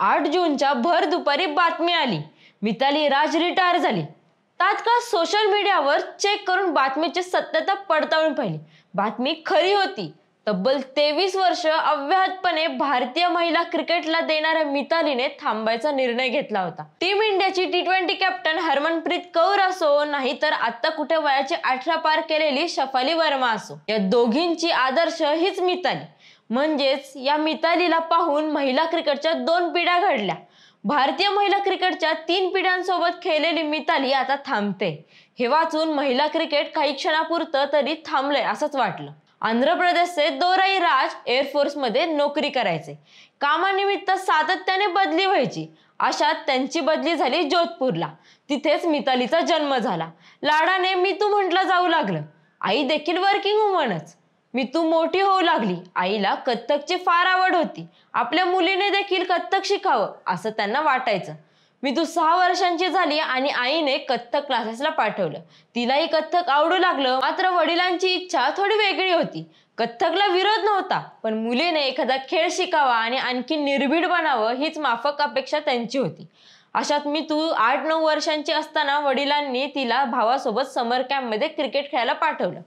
आठ जूनच्या भर दुपारी बातमी आली मिताली राज रिटायर झाली तात्काळ सोशल मीडियावर चेक करून बातमीची सत्यता पडताळून पाहिली बातमी खरी होती तब्बल तेवीस वर्ष अव्याहतपणे भारतीय महिला क्रिकेटला देणाऱ्या मितालीने थांबायचा निर्णय घेतला होता टीम इंडियाची T twenty captain Harmanpreet Kaur असो नाही तर आता कुठे वयाची अठरा पार केलेली शफाली वर्मा असो या दोघींची आदर्श हीच मिताली म्हणजेच या मितालीला पाहून महिला क्रिकेटच्या दोन पिढ्या घडल्या भारतीय महिला क्रिकेटच्या तीन पिढ्यांसोबत खेळलेली मिताली आता थांबते हे वाचून महिला क्रिकेट काही क्षणापुरतं तरी थांबलंय असंच वाटलं आंध्र प्रदेशचे दोराई राज मध्ये नोकरी करायचे कामानिमित्त सातत्याने बदली व्हायची अशात त्यांची बदली झाली जोधपूरला तिथेच मितालीचा जन्म झाला लाडाने मी तू म्हटलं जाऊ लागलं आई देखील वर्किंग वुमनच मी तू मोठी होऊ लागली आईला कथ्थकची फार आवड होती आपल्या मुलीने देखील कथ्थक शिकावं असं त्यांना वाटायचं मी तू सहा वर्षांची झाली आणि आईने कथ्थक क्लासेसला पाठवलं तिलाही कथ्थक आवडू लागलं मात्र वडिलांची इच्छा थोडी वेगळी होती कथ्थकला विरोध नव्हता पण मुलीने एखादा खेळ शिकावा आणि आणखी निर्भीड बनावं हीच माफक अपेक्षा त्यांची होती अशात मी तू आठ नऊ वर्षांची असताना वडिलांनी तिला भावासोबत समर कॅम्पमध्ये क्रिकेट खेळायला पाठवलं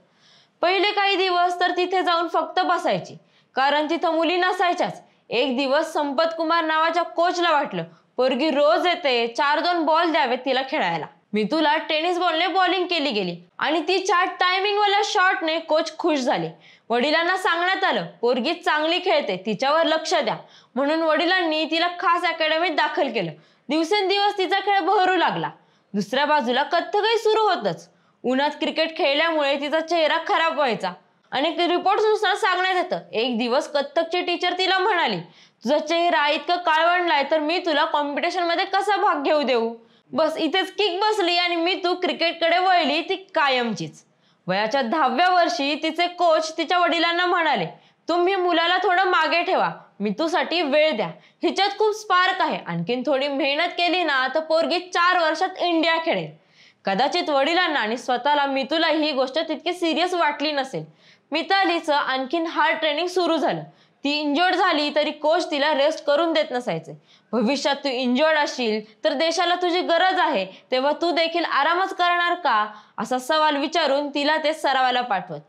पहिले काही दिवस तर तिथे जाऊन फक्त बसायची कारण तिथं मुली नसायच्याच एक दिवस संपत कुमार नावाच्या कोचला वाटलं पोरगी रोज येते चार दोन बॉल द्यावेत तिला खेळायला मी तुला टेनिस बॉलने बॉलिंग केली गेली आणि ती चार टायमिंगवाल्या शॉटने कोच खुश झाले वडिलांना सांगण्यात आलं पोरगी चांगली खेळते तिच्यावर लक्ष द्या म्हणून वडिलांनी तिला खास अकॅडमीत दाखल केलं दिवसेंदिवस तिचा खेळ बहरू लागला दुसऱ्या बाजूला कथ्थकही सुरू होतच उन्हात क्रिकेट खेळल्यामुळे तिचा चेहरा खराब व्हायचा अनेक रिपोर्ट्सनुसार सांगण्यात येतं एक दिवस कथ्थकची टीचर तिला म्हणाली तुझा चेहरा इतका काळवंडलाय तर मी तुला कॉम्पिटिशन मध्ये कसा भाग घेऊ देऊ बस इथेच किक बसली आणि मी तू क्रिकेटकडे वळली ती कायमचीच वयाच्या दहाव्या वर्षी तिचे कोच तिच्या वडिलांना म्हणाले तुम्ही मुलाला थोडं मागे ठेवा मी साठी वेळ द्या हिच्यात खूप स्पार्क आहे आणखीन थोडी मेहनत केली ना तर पोरगी चार वर्षात इंडिया खेळेल कदाचित वडिलांना आणि स्वतःला मितूला ही गोष्ट तितकी सिरियस वाटली नसेल मितालीचं आणखीन हार्ड ट्रेनिंग सुरू झालं ती इंजोर्ड झाली तरी कोच तिला रेस्ट करून देत नसायचे भविष्यात तू इंजोर्ड असशील तर देशाला तुझी गरज आहे तेव्हा तू देखील आरामच करणार का असा सवाल विचारून तिला ते सरावाला पाठवत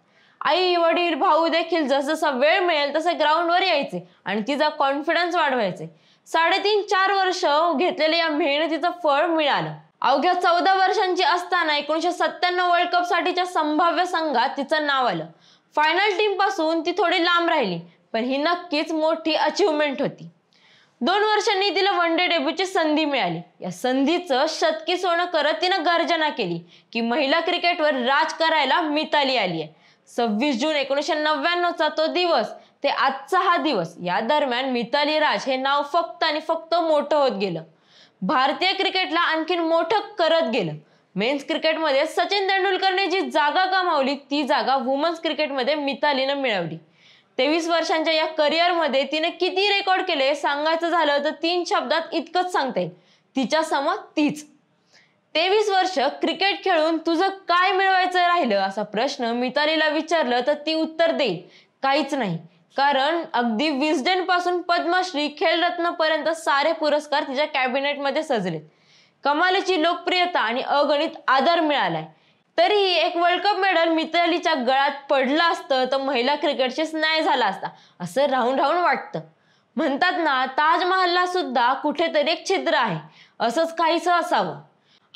आई वडील भाऊ देखील जसजसा वेळ मिळेल तसे ग्राउंडवर यायचे आणि तिचा कॉन्फिडन्स वाढवायचे साडेतीन चार वर्ष घेतलेल्या या मेहनतीचं फळ मिळालं अवघ्या चौदा वर्षांची असताना एकोणीशे सत्त्याण्णव वर्ल्ड कप साठीच्या संभाव्य संघात तिचं नाव आलं फायनल टीम पासून ती थोडी लांब राहिली पण ही नक्कीच मोठी अचीवमेंट होती दोन वर्षांनी तिला वन डे डेब्यूची संधी मिळाली या संधीचं शतकी सोनं करत तिनं गर्जना केली की महिला क्रिकेटवर राज करायला मिताली आली आहे सव्वीस जून एकोणीसशे नव्याण्णवचा तो दिवस ते आजचा हा दिवस या दरम्यान मिताली राज हे नाव फक्त आणि फक्त मोठं होत गेलं भारतीय क्रिकेटला आणखीन मोठं करत गेलं मेन्स क्रिकेटमध्ये सचिन तेंडुलकरने जी जागा कमावली ती जागा वुमन्स क्रिकेटमध्ये मितालीनं मिळवली तेवीस वर्षांच्या या करिअरमध्ये तिने किती रेकॉर्ड केले सांगायचं झालं तर तीन शब्दात इतकंच सांगते तिच्या समोर तीच तेवीस वर्ष क्रिकेट खेळून तुझं काय मिळवायचं राहिलं असा प्रश्न मितालीला विचारलं तर ती उत्तर देईल काहीच नाही कारण अगदी विजडन पासून पद्मश्री खेलरत्न पर्यंत सारे पुरस्कार तिच्या कॅबिनेटमध्ये सजले कमालीची लोकप्रियता आणि अगणित आदर मिळालाय तरीही एक वर्ल्ड कप मेडल मितालीच्या गळ्यात पडलं असतं तर महिला क्रिकेटचेच नाही झाला असता असं राहून राहून वाटतं म्हणतात ना ताजमहलला सुद्धा कुठेतरी एक छिद्र आहे असंच काहीसं असावं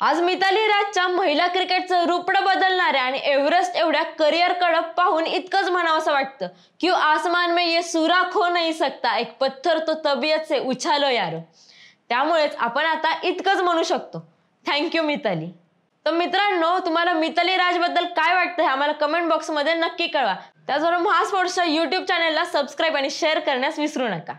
आज मिताली राजच्या महिला क्रिकेटचं रूपड बदलणाऱ्या आणि एव्हरेस्ट एवढ्या करिअर कडक पाहून इतकंच म्हणावं असं वाटतं की आसमान में ये सुराख हो नाही सकता एक पत्थर तो तबियत से उछालो यार त्यामुळेच आपण आता इतकंच म्हणू शकतो थँक्यू मिताली तर मित्रांनो तुम्हाला मिताली राजबद्दल काय वाटतं हे आम्हाला कमेंट बॉक्समध्ये नक्की कळवा त्याचबरोबर महास्पोर्ट्सच्या युट्यूब चॅनलला सबस्क्राईब आणि शेअर करण्यास विसरू नका